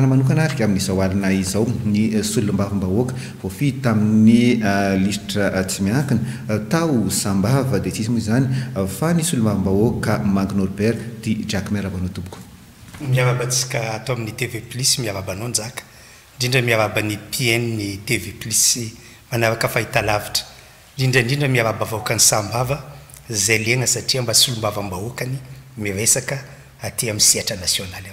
aain'yana izao ny eh, solmbavambahoaka ofi tamin'ny eh, listre eh, tsy miakina tao sambava dia ts izy mo zany fa ny solombavambahoakamagnolbert jak miaraanao ookato ain'y tvus miaaanaonaa indrindra miaabany pnny tvlus anaaka ahitra inrindrandrindra miaaba voakany saba zaylegna satria mba solombavambahoakany miekamsaraoay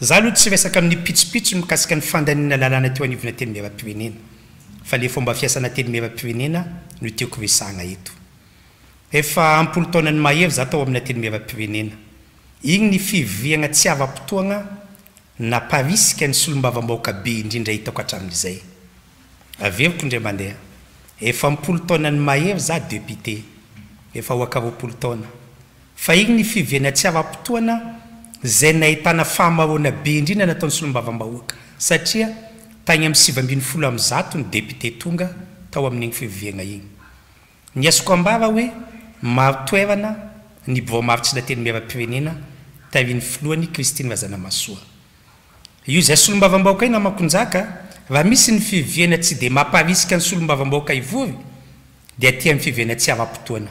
zah aloha tsy resaka amin'ny pitsopitso mikasika ny fandanina lalana tyo anivo na teny merapirenena falefomba fiasanateny merapirenena notka pl tonany mahery za tao aminnateny merapirenena igny ny fiiagna tsy ara-ptoagna naparisika ny solombavamaokabe indrindra hitakoaaheynana tsy ara-ptoana hiafhabe indrina nataon'ny solombaahoa saia tagny amnysivambiny folo amnyzato ny depite tonga tao amin'ignyiianainyny asoko abara hoe marotoerana ny bomaro tsy nateny mirapirenena taiany floany kristnyazayslombavaaoaka in namanjaka raha misy ny fiviana tsy de mamparisika ny solombavaaoaka ivory di ti fivna tsy aa-toana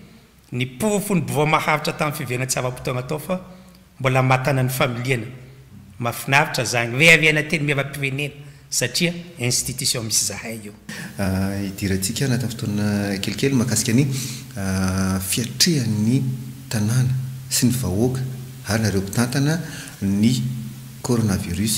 ny povofoni bovamahavitra tamin'ny fiviana tsy ava-potoagna atao fa mbola matana ny familiana mahafinavitra zany reareana teny miara-pirenena satria institution misy zahay io ah, hidiraantsika anatin'ny fotoana kelikely mahakasika any ah, fiatrehany tanàna sy ny vahoaka ary nareo mpitantana ny corona virus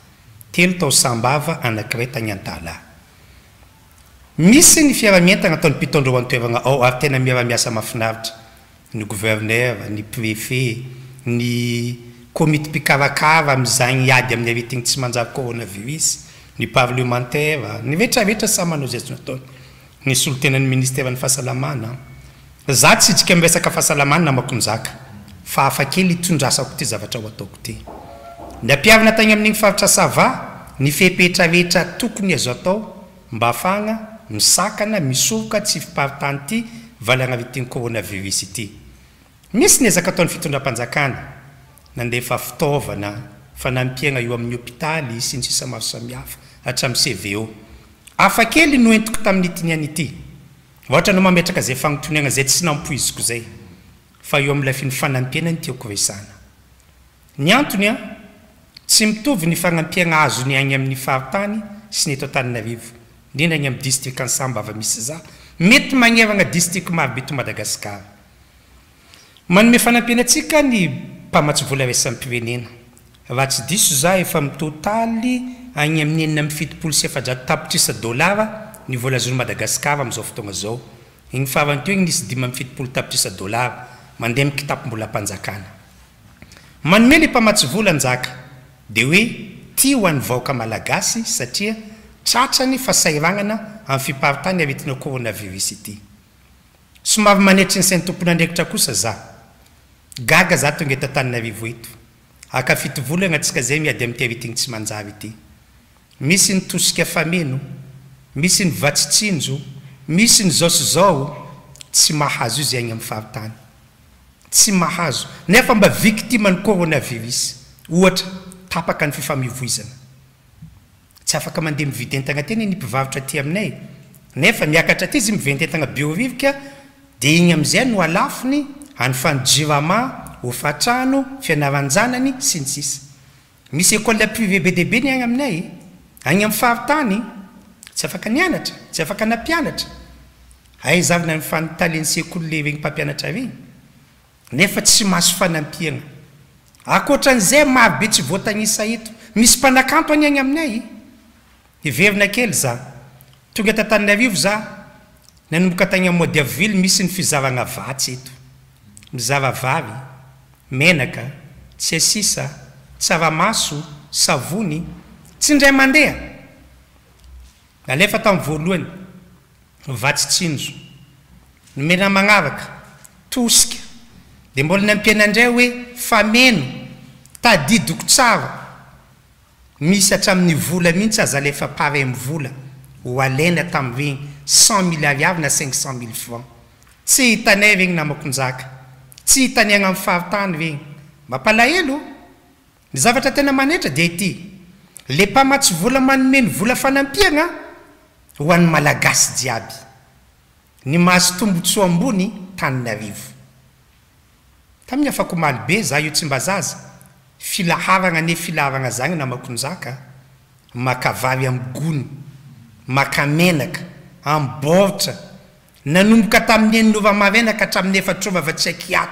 yena ira-miasa ahafinaitra ny governera ny prefe ny komite pikarakara amzagny ady amin'ny aritigny tsy manjary korona virus ny parlemantara ny rehetrarehetra samanao zaytsy nataony ny solotenany ministerany fahasalamaaza ts tik amresakha fa akely tondrasako ty zavatra ho ataoko ity napiarina tagny amin'igny faritra sava ny fepehtrarehetra tokony azo atao mba afagna misakana misorka tsy fiparitanyity valagna aitinykorônavirs yisy ny ezaka ataony fitondram-panjakana def fitavana fanampiagna eo amin'ny ôpitaly synsisa maro samihafa atracvokely noentiko tamin'nyitinyanyoekayoiaaays tsy mitovy ny fanampiagna azony agny amin'ny faro tany sy ny etotaninaarivo ndrenda gny amy distrik amiitaly agny ami'ny enina mfitopolo sy efarato tapitrisa dollara ny volaazony madagasikara amiizao fotogna zao igny farany teo gny nisy dima mifitopolo tapitrisa dolara mande mikitapombolanaa di oe ty ho an'nyvaoaka malagasy satia tratrany fasairagnana am'yfiparitany atina korôna virosity somary manetry nyisainytompona andraikitra kosa zga zaongatatnoetoakafitovlagna atsika zay miady amityaitiny tsy n iy misy ny tosikafameno misy nyvatsitsinjo misy nyzaosyzao tsy mahazo i zgny amifaritany tsy mahazo nefamba viktima ny korôna virosy ohatra nyifentaairaaeamakatraty z mietentanaboika gny azay no alafiny any fanojirama ofatrano fianaranjanany ssyelapive be debe ny agy inayaysaanaaaenysekol le egypampianatraey nefa tsy maso fanampiagna akoatran'izay marbe tsy voatagnisa eto misy mpanakanto any aigny aminay nyverina kely za tonga etantany arivo zah ny anombokantagnyamoadiavily misy ny fizaragna vatsy eto mizaravary menaka tsy asisa tsaramaso savony tsindray mandeha alefatamn'voalohany vatsy tsinjo nomena magnaraka tosiky de mbola nampiana andray hoe fameno tadi diko tsara misy atramin'ny vola mihitsy aza lefa paray m vola hoalana tam'regny cent mille ariary na cinq cent mille francs tsy hitanay regny namakonjaka tsy hitanyagna ami'ny faritany regny mba mpalahelo ny zavatra tena manetra di ity le mpamatsy vola manome ny vola fanampiagna ho any malagasy jiaby ny mahaso tombotso ambony taninaarivo e filahaana ne filaana zany namakonjaka makavay amgono makamenaka ambotraabokiyenaka harai'nefaa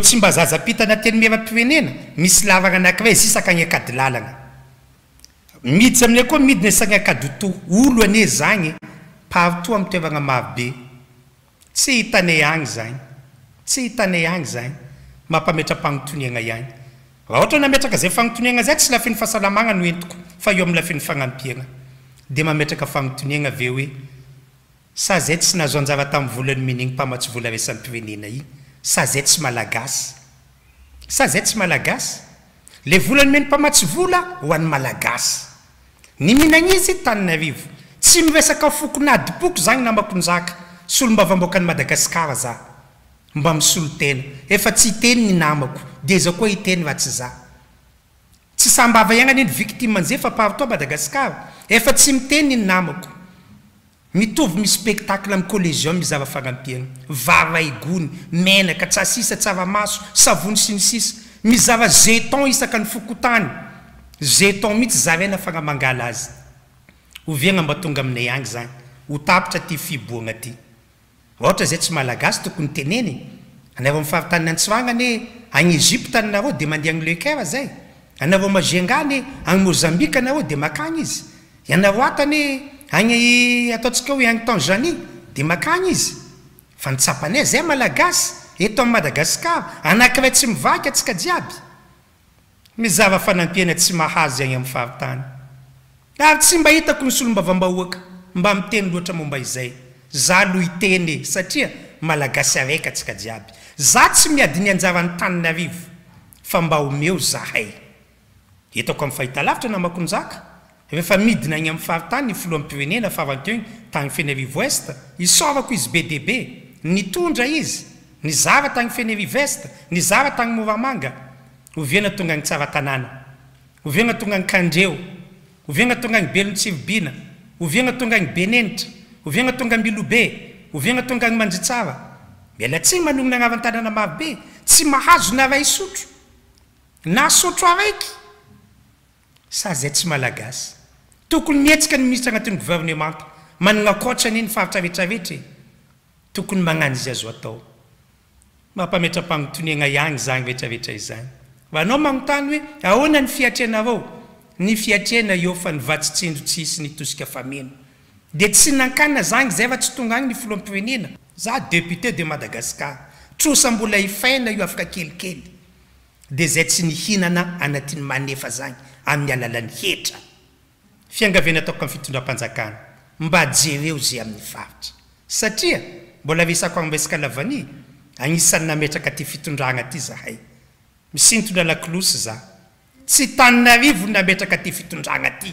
asy aasatanateny meraienena isyaaaolo ane zany parito amtoeragna marobe tsy hitana agny zagny tsy tna agny zany mampametra-pagnontoniagna iagny aha hatra nametraka zay fagnontoniagna zay tsy lafiny fahasalamagna noentiko fa eay lafinyfanapianaenniaatlan'yiniyalaneeaiaaa'y minypamatslaayaaaihnagnizai tsy miresaka fokonadipoko zagny namakonjaka s olombavamboakany madagasikara za baislotenaeftsy tenyny namakodezaoaiteny ats za mb iaany vitimaza fapatoamadagasia ef tsy mitenyy namako mitovy mi pectacleamykolezio mizava fanampiagna varaigony menaka tsasisa tsaramaso savony siny sisa mizara geton isaka ny fokotany geton mihitsy zaranafanaangala azyiagamba tonga amina ay zany otapitra tyfiboagnay atra zay tsy malagasy tokony teneny anaro maitanynantsoaane agny eiptanar de mande yekera ay anaaangany agny mozambika anare de makagny izyanaany agny ataotsikaagnytanjani aayy ayayay ahtako nyslombavamaoaka mba miteny loatra momba izay za loiteny e, satria malagasy araika atsika jiaby za tsy miadiny aaa'anehayohiaviraainagy amyfaitanfloampirenena faanteo y tany feny arivoest isorako izy be debe nondra izy ny zaratagny feny arivoesta nzaatanyaanatongannatongaovagna tongay belontsiribiana oviana tongany benenitra oviagnatonga ambilobe oviagatonganymanitsaa atsiny manoonanaantananamabe tsy ahazo na ray sotro asotro aikyeka nyitra anatin'nygovernema annakranye nfaitraetraeaotny hoe aoana ny fiatreanao yfiatrana eo fa nyvatsitsindro ts isy nytosika feno de tsy nankana zagny zay atsy tongaay nyflompenena za depité de madagasika tosa mbola ifaina o afakkelieyae ay yfiangavenataoko ay fitondram-panjakana mba jereo zay amin'ny faitra satria mbola resako amresika lavani agnisany nametraka ty fitondragna aty zaayaeakaty ftondraay nagyitra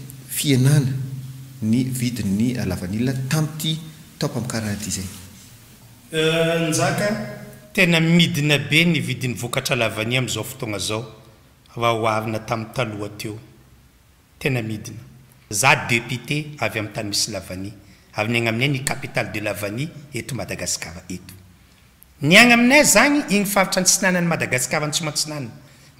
aaanakatena midina be nyvidin'nyvokatra lavani amizao fotona zao raha oarina tami'y taloha to tena ia za depité avy ami'y tany misy lavany ary nyagna aminay ny kapitaly de lavani eto madagasikara eto ny agny aminay zagny igny favitra ny tsinanany madagasikara nytsy matsinanana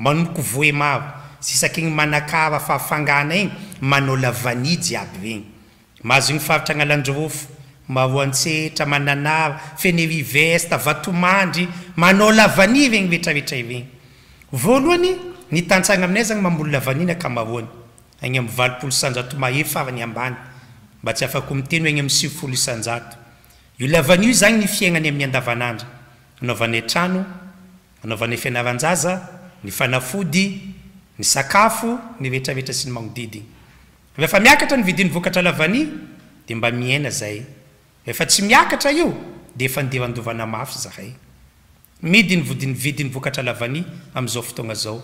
manomboko voe maro ssak igny manakara fahafangana igny manaolaa iegzogyfaitra gnalaomaoantsetra mananara fenerivesta vatomandry manaolaay egnyetraeraegaiayanyol naaagy amvalopolo isanjato mahe faanyystengy amo zagny ny fiaignany aminy adaananaanaovanay trano manaovanay fianaranjaza ny fanafody nysakafo nyrehetrarehtra sy ny aoiiefaiakatrany vidin'nyvokatra lavany dmba inaayefa tsy miakatra io de efandirandovana mafy zahayinyvodinyvidinyvokatra lavanya amizao fotogna zao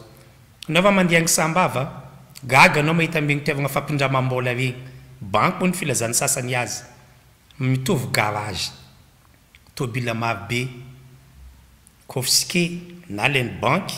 anaofa mandeha gny sambaava gagaanao mahitamegny tragna fampindramamola regny banky moany filazany sasany azy mitovygaray tobila marobe kofske na lanybanky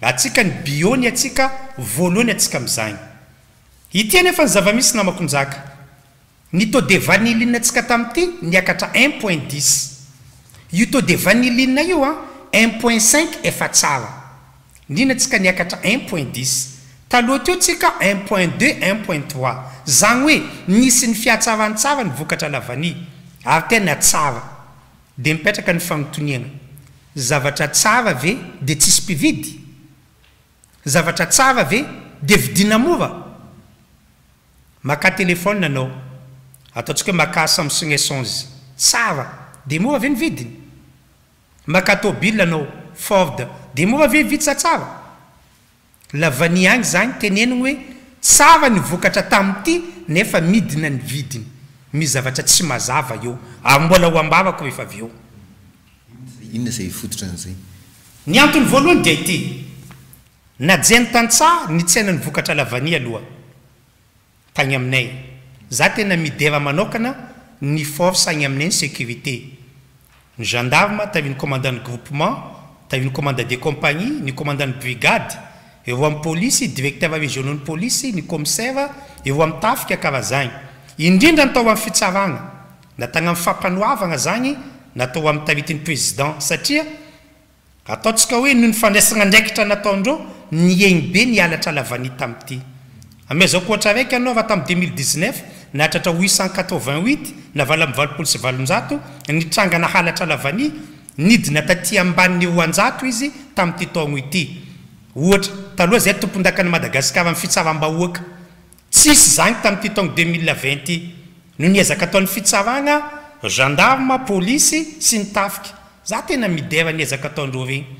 atsika ny biony asika aloany atsikzayeinatsika nyakatra npin0 talohatio tsia npin npoin zay oe nisy ny fiatsaransara nyvokatra lavani ayena tsaa d mipetrakanyfaontoniana za aae de tsisy mpividy eiiaateleo anao ataotsika hoe maka samsinaison zy sara de ora ve nvidiny aatôianaofor de ora ve itssla agny zay eneny hoe saa nyokatra tamity nefa midina ny vidiny mizavatra tsy mazava eo aybola hoabarako ehe aeoyanonyoaohany dey najany tanytsa ny tsyainanyvokatra lavani ohaayiasmtainykomandan'ny groupement tainy kommanda de compagni ny kommandan'ny brigade eo'polisydirecter regionalny polisy ny ôser aikfampanoaagna zany natao ami'taritin'ny prézidant saia ataosikaoe nony fandraisagna ndraikitra nataondreo zaokohatra raiky anaora tam' 2019 natratra 8k8 navala mvalopolo sy valonjato nitrangana halatra lavany nidina taty ambani'nyroanjao izy tam'ty togo yzay tompondaka ny madagasikara mi fitsarabahoaka tsisy zany tami'ity taona 2020 no niezaka ataon'ny fitsarana gandarma polisy sy ny tafika za tena midera nyezaka ataondreoregny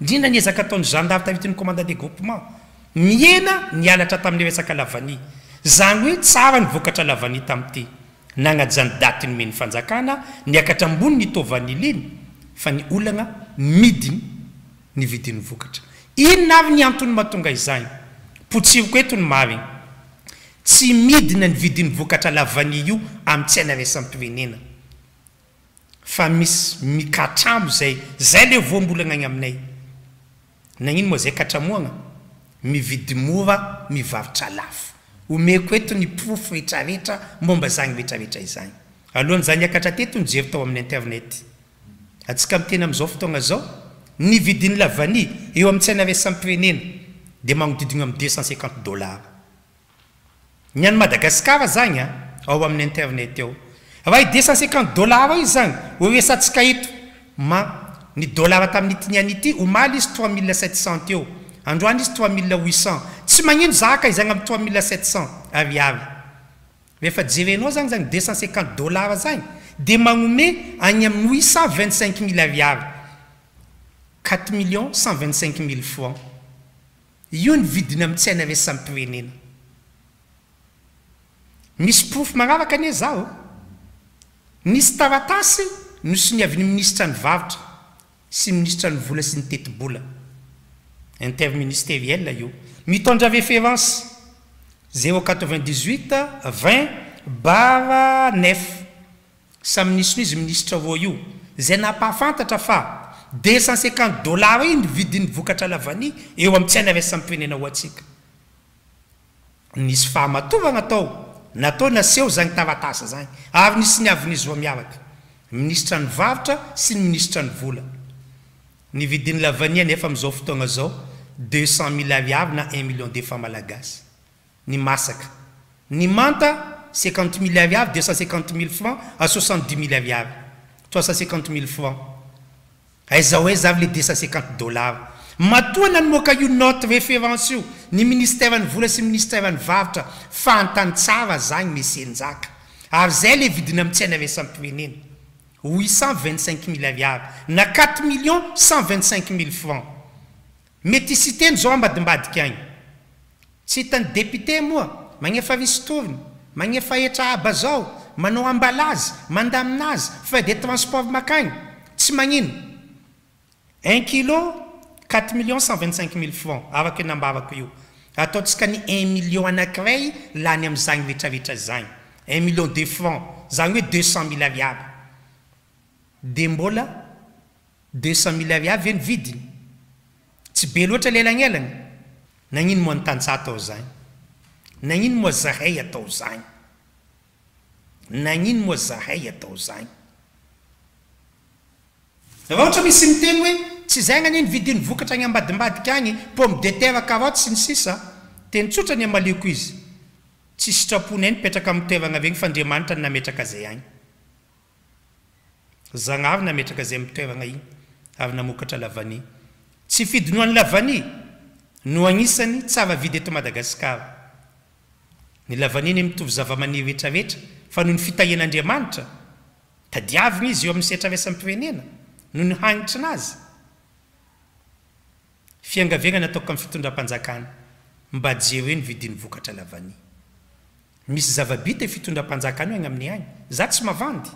indrindra nyezaka ataony jandaritahitin'ny kommandat de groupement miena nyalatra tamin'ny resaka lavani zany hoe tsara nyvokatra lavany tamty nanazany datynymenyfanjakana nyakatra ambony nytovanyliny ninoa ynyanymatnga any sirketnyin vin'nykaty aaylebolanagny aminay nayaagamividimora mivaritra lafo omeko eto ny pofo reetrareetra momba zany eetraetra izanyakaratetonjet aoa'ienetasika tena amzao ftogaao ny vidiny lavany eo amtsy ainaresapirenena de aodidia amy cenciantla ayinteneth deuxcentcinante dôllar ao izany oesantsika eto ma y dollar tamin'nytiniany ty o maly izy trois milla sept cent teo androany izy trois milla huit cent tsy magnino zahka izagny ami'ny tois millea sept cent aaeenao zany zany duxcentcinquante dlla aydgoe agny am'y huit cent vingtcinq mille ayimilleans fsyasy nos nyanymiirnia sy minisitra ny vola sy nytetibola inter ministeriela io mitondra referancy zero 9it vintbarneuf samynisiny izy minisitra ro io zay napahafantatra fa deux cent cinqante dollar inyvidinyvokatra lavany eo amtsy aina rasampnena oansikasy haaoaseho zanaaasa zay ay nisy niavinizy ro miaaka minisitra nyvaitra sy ny minisitra ny vola ny vidin'ny lavania nefa m'zao fotoagna zao deux cent mille ariary na un million de fancs malagasy ny masaka ny manta cinquante mille ariary deux cent cinquante mille francs a soixantdix mille ariary toiscentcinqante mille francs aizao e zary le deux cent cinquante dollar matoana nymoka io notre reférance io ny ministerany vola sy y ministerany vavitra fantany tsara zany mesenjaka ary zay le vidina amin'ntsy aina recamtreneny uitcent icinq mille ariary na 4miiihindepté oa agnefisytorny magnefaetra aba zao manao abalazy mandaminazy fa de transport makagny tsy ino un kilo 4tre million cent itcinq mille francs arak nambarako io ataotsika ny un million anakiray lany amizagny retrarehetra zagny un million deux francs zany hoe deuxcent mile ariary demboladeux cent mille arya enyvidinysy beloara l elananaayzhayatahayara misy mitegny hoe tsy zay gnaninyvidin'ny vokatra ny ambadimbadika agny pômme de terakarat sy ny sisa tenytsotrany amaleko izy tsy sitrapony ay netraka toeanaegny fdraanitra naeraka zay agny agaynaetakazay amtoeragna igy aynamokatra avadinoany aa no agisany savidyetoadaeeiavinaizyoami'y setrasaienena nony hanitranazyinaiagnanataokoaminy fitondrapanjakany maeeninyokatraaayaabte fitondram-panjakany o agny amin'ny agny e za tsy mavandy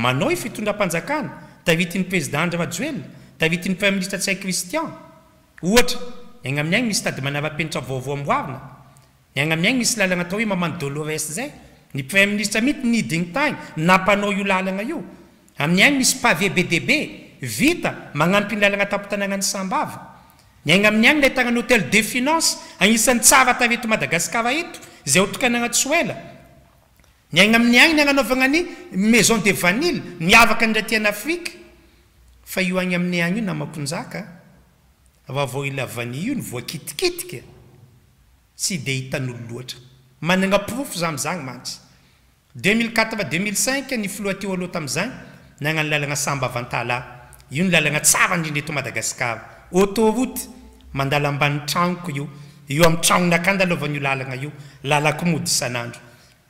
manao fitondram-panjakana taitn'ny president drajea t'nyprm minitr sa ianagiyagny isytdyanaetraagninriyagny misy pave bdbeiagnamplalagnatny agnai'y agnyla tgnanyhôtel de finance agnisan'ny tsaratareto madagasikaraeto zay otokanagnatsoela ny agny amin'ny agny n agnanovagna ny maison de vanil niavaka dratianafrika a o agny ain'y agnyionaaaal o voakiikiikin'ololaaarofo za mzanyanymi4 icn nfloateoalohata'zany nagnao lalagna amb io nylalagna tsarandrindreetomadaasaaandalabanitranoo ioo atragnonakandalovan'lalagna io lalakmodysanandro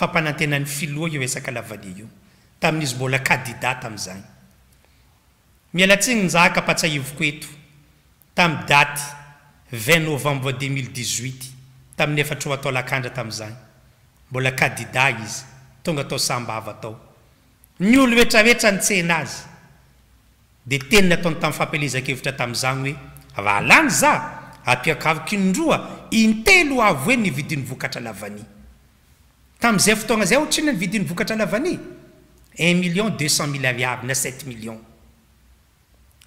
e'y filoa io esaavotaizymbolaaiaaalatiny akaaaivoko eto tadaty vi novambre demildiit tami'ny efatr taolakandra tazay molazonay olo etraera ntsehnaazy d tenn ataonytam'fmplezakevitra tam'zany oe aalany zah ampiakaokindroa intelo avy hoe nividin'nyvokatra lavani tam'izay fotoagna zay otrina ny vidin'ny vokatralavany un million deux cent mille ariary na sept million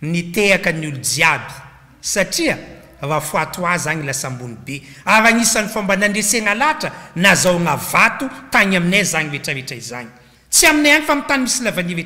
ny tehakany olo jiaby satria raha foatoa zagny lasambony be ary agnisan'ny fômba nandresegna latra nazaogavato tagny aminay zagnyeraera any tsy aminay agny famitany misy lavanere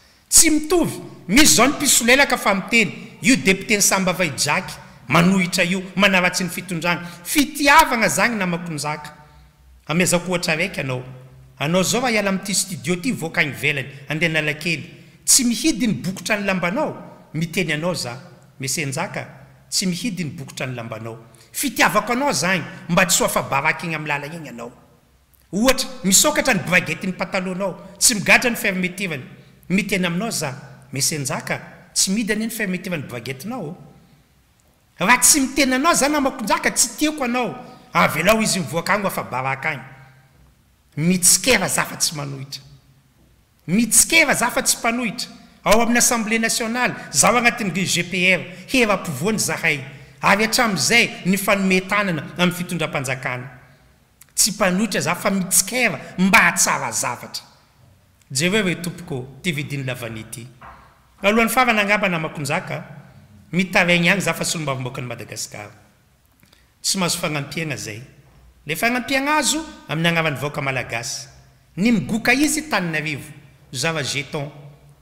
tsy mitovy misy zao ny pisolelaka fa miteny io depteny sambava ijaky manohitraio anaatsy ny fitonany fitiavagna zany naakoaiykayanyealey tsy mihidyny bokora nyaoya misokatra ny bragetyny pataloanao tsy migatra ny farimetirany enaainao za snaa tsy idy aneny fametanybageinaoy ieao za naaonjaka tsy iao aaoalaoizyaa yfaa tik zafa tsy ohatikera za fa sy anohitra ao ain'ny asemble nationaly zao agnatin'n' gpr hera-pivoany zahay ary atra'zay ny fanometanana ami'nyfitondrapanjakana tsy panohitra za fa mitsikra mba atsaazavatra jereo retompoko tvidinyaayy aohan'ny faanaambanaanjaa iaagna any zafa s lombaimoakanymadaaia sy ahazofagnapiagna zay lefagnampiagna azo amin'ny agnaranyvoaka malagasy ny migoka izy taniny arivo nozara geton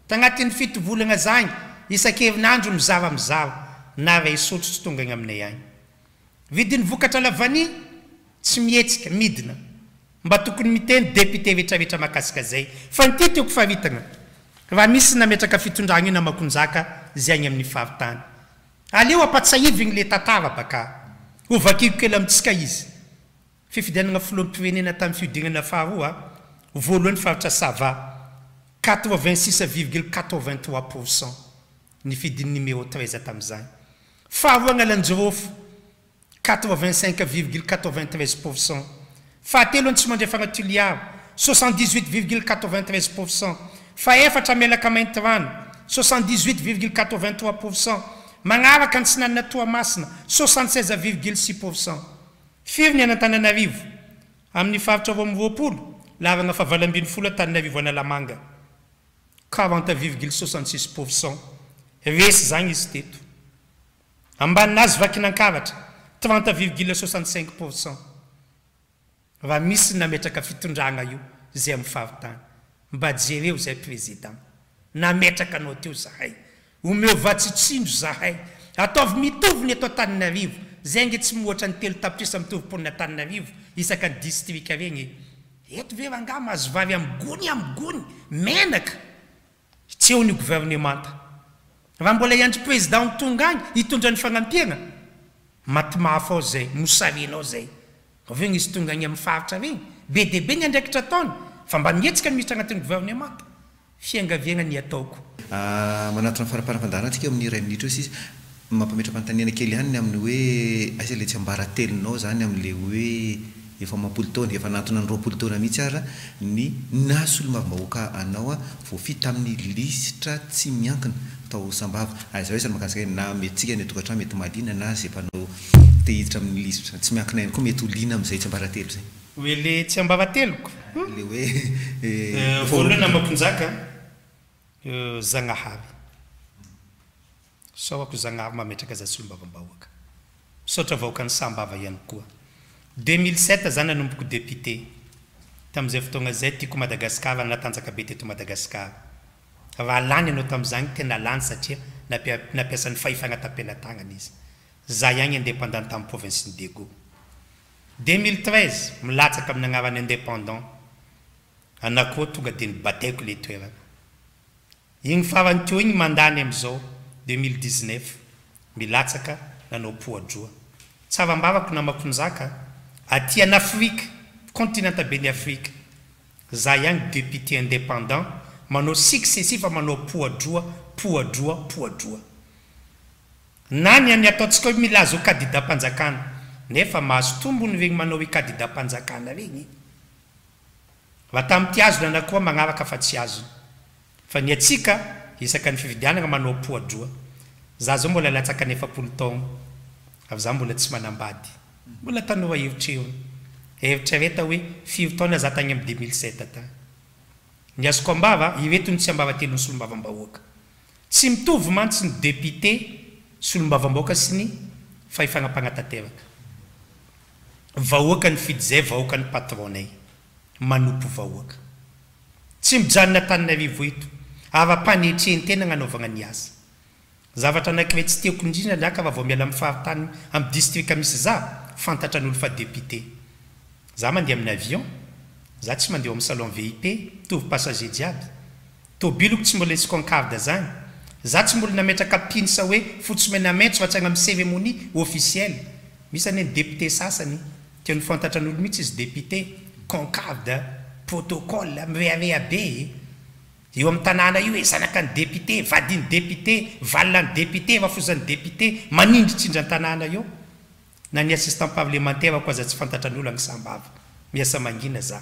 tagnatin'ny fitovolagna zagny isa-kerinandro nozara mizara na ray sotro tsy tongagny aminay agny vidin'ny vokatra lavany tsy mietsika midina mba tokony miteny depite etrareetra makasika zay yahisyaeaka fitondraga onamakonjaka y ainyaegy le aiokelmitsikaiiiiaa foloapirenena tami'ny fidinanafaroa voalohany faritraa isi irglaqaints pourcent ny fidin numéro treie tazanyaaanjorofo cn virgla aitriz pourcent fahatelo any tsy mandrafanatoliara soihut virgulaqatvintrei pourcent fa efatra melaka mainty rano sohut virgla qt vin3ois pourcent magnaraka ny sy nanana troamasina s6 virglaprcentairaoroaaaa fahvalambiny folo tannaaaaazy vakinankaratra tnt irglin pource rahmisy nametraka fitondrana io zay amaritany mba jereo zay prezidant nameraka anao teo zahay meovatsitsindro zahay ataovy mitovyny atao taninyrivo zay nge tsy mioatra nytelo tapitrisa mitoviponina taninrivo isaka ny distrika regny et ve raha nga mahazovary agony agny naka tseonyneanthbola andrypreiden tonga agy itondran'nyfanapiagna f azay sanaao zay avegny izy tonga ny ami'ny faritra anegny be diaibe ny andraikitra ataona fa mba mihetsika ny misitra agnati'ny govaony amaty fiangaviagna ny ataokomanatona ah, n faraparafandarana ntsika eo amin'ny ray minitra o sisy mampametra-pantanena kely haniny amin'ny hoe aiza la tsy ambara telonao zany ami'la hoe efamampolo tony efa anatona nyroapolo tona mihitsy ara ny nasolombambahoaka anao a voafita amin'ny lisitra tsy miankina Ah, za hoe zany makaaka na metytsika ny toatra mety malina na zay mpanao tehiditra aminyliso zany tsy miakinainy koa mety holina amiizay tsy ambaratelo zayaeleoebdeputé tami'zay ftognazay tiako madagasikar anatanjaka be teto madagasikar alanyanaota'zanytenalanysaia napiasanyfahfagnatapenataayidpndantt'nyn milatsaka ami'nagnarany indépendant aoadeioleey gnyndanyaaoaoasrabarako namakonzaka atyany afrika continantabe ny afrika za agny dépité indépendant aesyanaopoadroa poaroaoarianae ahazotombonyregy manao hoekadidaanakanaeyatazonaaa maaakafa tsy azo fa ny atsika isaka ny fividianaamanaooarobolalanoolay olaeitre eritraretaoe firytaona za tany ami' di mill set atay ny azko bara ietony tsy ambaratelony sy olombavamahoaka tsy mitovy mantsy ny depite lobaoas nyaayijana taniny aivo eto aryampanitrenytena nanaovana ny aza zavatra anakira tsy teko indrindra raka aha vaomiala my faritany am'y distrika misy zah fantatran'olo fa depité a ai'nyaion za tsy mandeo aminy salon vip mitovypassager jiaby toiloko tsy mola slsymaatsaériiel isayydepté sasany tenyfantatran'olo mihitsy izy deputé nzaanydepté adinydepté alnanydeputé aafozanydeptédtnan a nyasistant parlementareoa za tsy fantatran'olo anysambav iasaaina za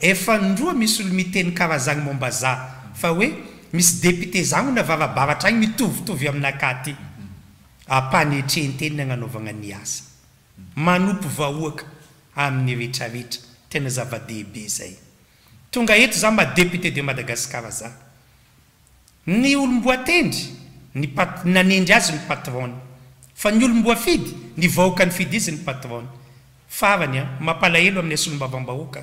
efandroa misy olomiteny karahazagny mombazah fa oe misy depite zay onavarabaratra agny mitovitovy ami'nakaty apanetrentenynaganvaaaa anopo vaoaka amin'nyretrareetra tenazav-ehibe ayngaeza ma depite de madagasikara za ny olomboaendy nanendry azy ny patrony fa ny olomboafidy n vahoakany fidy izy ny patrony faranya mampalahelo ami'ny asy olombavambahoaka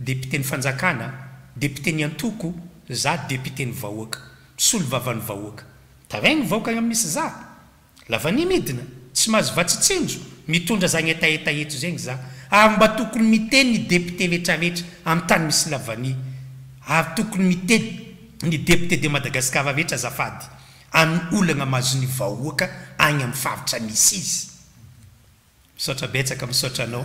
depiten'ny fanjakana depite ny antoko za depite ny vahoaka solo vavan'ny vahoaka daregny vahoaka ny ammisy za lavany midina tsy mahazo vatsitsinjo mitondra zany etaetaeto zegny za ahy mba tokony miteny ny depte rehetrarehetra ami'y tany misy lavanya ary ah, tokony miteny ny depte de madagasikara rehetra zafady ay olagna mahazo n'ny vahoaka agny am favitra misy izy misotra betsaka misotranao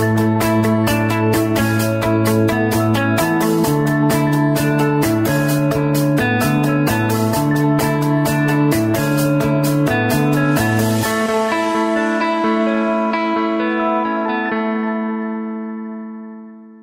Thank you.